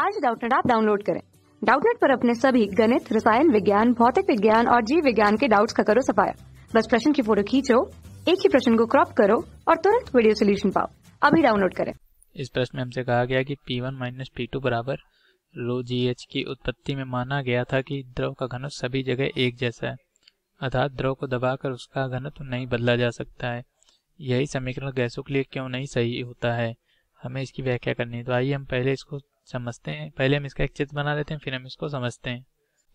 आज डाउटनेट आप डाउनलोड करें डाउटनेट पर अपने सभी गणित रसायन विज्ञान भौतिक विज्ञान और जीव विज्ञान के डाउट्स का करो सफाया बस प्रश्न की फोटो खींचो एक ही प्रश्न को क्रॉप करो और तुरंत वीडियो सोल्यूशन पाओ अभी डाउनलोड करें इस प्रश्न में हमसे कहा गया कि P1 one minus P two बराबर रो जी एच की उत्पत्ति में माना गया था कि द्रव का घनत्व सभी जगह एक जैसा है अर्थात द्रव को दबाकर उसका घनत्व नहीं बदला जा सकता है यही समीकरण गैसों के लिए क्यों नहीं सही होता है हमें इसकी व्याख्या करनी है तो आइए हम पहले इसको समझते हैं पहले हम इसका एक चित्र बना लेते हैं फिर हम इसको समझते हैं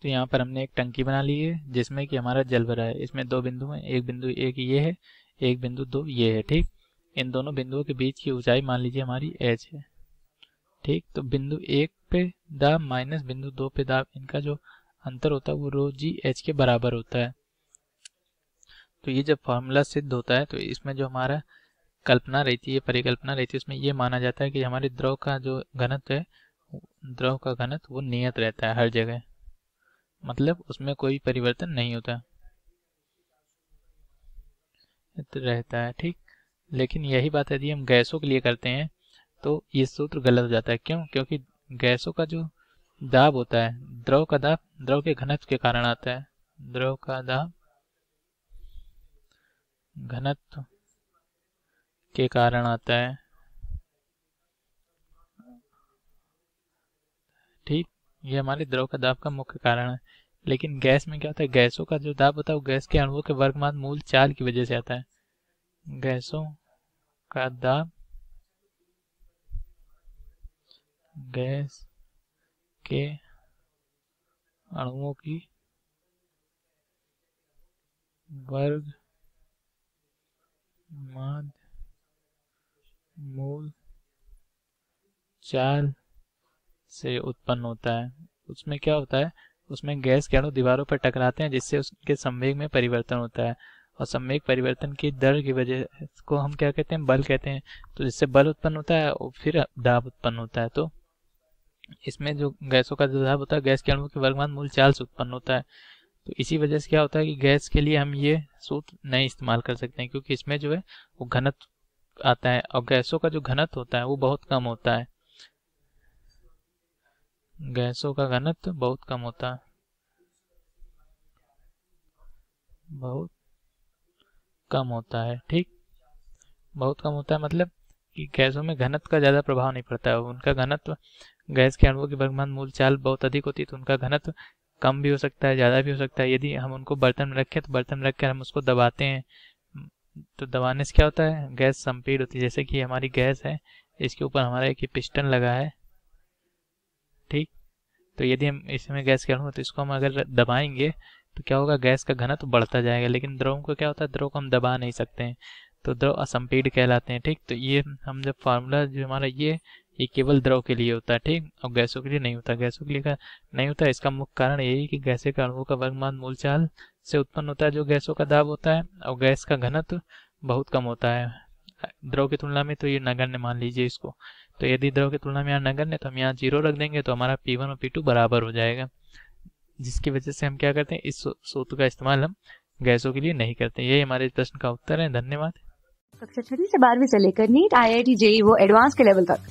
तो यहाँ पर हमने एक टंकी बना ली है जिसमें कि हमारा जल भरा है इसमें दो बिंदु हैं एक बिंदु एक ये है एक बिंदु दो ये है ठीक इन दोनों बिंदुओं के बीच की ऊंचाई मान लीजिए हमारी एच है ठीक तो बिंदु एक पे दाब माइनस बिंदु दो पे दाब इनका जो अंतर होता है वो रो जी एच के बराबर होता है तो ये जब फॉर्मूला सिद्ध होता है तो इसमें जो हमारा कल्पना रहती है परिकल्पना रहती है उसमें ये माना जाता है कि हमारे द्रव का जो घनत्व है द्रव का घनत्व वो नियत रहता है हर जगह मतलब उसमें कोई परिवर्तन नहीं होता तो रहता है ठीक लेकिन यही बात यदि हम गैसों के लिए करते हैं तो ये सूत्र गलत हो जाता है क्यों क्योंकि गैसों का जो दाब होता है द्रव का दाब द्रव के घनत्व के कारण आता है द्रव का दाब घनत्व के कारण आता है ठीक ये हमारे द्रव का दाब का मुख्य कारण है लेकिन गैस में क्या होता है गैसों का जो दाब होता है वो गैस के अणुओं के वर्गमान मूल चाल की वजह से आता है गैसों का दाब गैस के अणुओं की वर्ग मान मूल चाल से उत्पन्न होता है उसमें क्या होता है उसमें गैस के अणु दीवारों पर टकराते हैं जिससे उसके संवेग में परिवर्तन होता है और संवेग परिवर्तन की दर की वजह को हम क्या कहते हैं बल कहते हैं तो जिससे बल उत्पन्न होता है और फिर दाब उत्पन्न होता है तो इसमें जो गैसों का जो दाब होता है गैस के अणु के वर्गमान मूल चाल से उत्पन्न होता है तो इसी वजह से क्या होता है कि गैस के लिए हम ये सूत्र नहीं इस्तेमाल कर सकते हैं क्योंकि इसमें जो है वो घनत्व आता है और गैसों का जो घनत्व होता है वो बहुत कम होता है गैसों का घनत्व बहुत कम होता है बहुत कम होता है ठीक बहुत कम होता है मतलब कि गैसों में घनत्व का ज़्यादा प्रभाव नहीं पड़ता है उनका घनत्व गैस के अणुओं की बर्गमान मूल चाल बहुत अधिक होती है तो उनका घनत्व कम भी हो सकता है ज़्यादा भी हो सकता है यदि हम उनको बर्तन में रखें तो बर्तन में रखकर हम उसको दबाते हैं तो दबाने से क्या होता है गैस संपीड होती है जैसे कि हमारी गैस है इसके ऊपर हमारा एक पिस्टन लगा है ठीक तो यदि हम इसमें गैस क्या तो इसको हम अगर दबाएंगे तो क्या होगा गैस का घनत्व तो बढ़ता जाएगा लेकिन द्रव को क्या होता है द्रव को हम दबा नहीं सकते हैं तो द्रव असंपीड कहलाते हैं ठीक तो ये हम जब फार्मूला जो हमारा ये ये केवल द्रव के लिए होता है ठीक और गैसों के लिए नहीं होता गैसों के लिए का नहीं होता इसका मुख्य कारण यही कि गैसे का अणुओं का वर्गमान मूल चाल से उत्पन्न होता है जो गैसों का दाब होता है और गैस का घनत्व बहुत कम होता है द्रव की तुलना में तो ये नगण्य मान लीजिए इसको तो यदि द्रव की तुलना में यहाँ नगण्य तो हम यहाँ जीरो रख देंगे तो हमारा पी वन और पी टू बराबर हो जाएगा जिसकी वजह से हम क्या करते हैं इस सूत्र का इस्तेमाल हम गैसों के लिए नहीं करते यही हमारे प्रश्न का उत्तर है धन्यवाद कक्षा छठी से बारहवीं से लेकर नीट आई आई टी जेई वो एडवांस के लेवल तक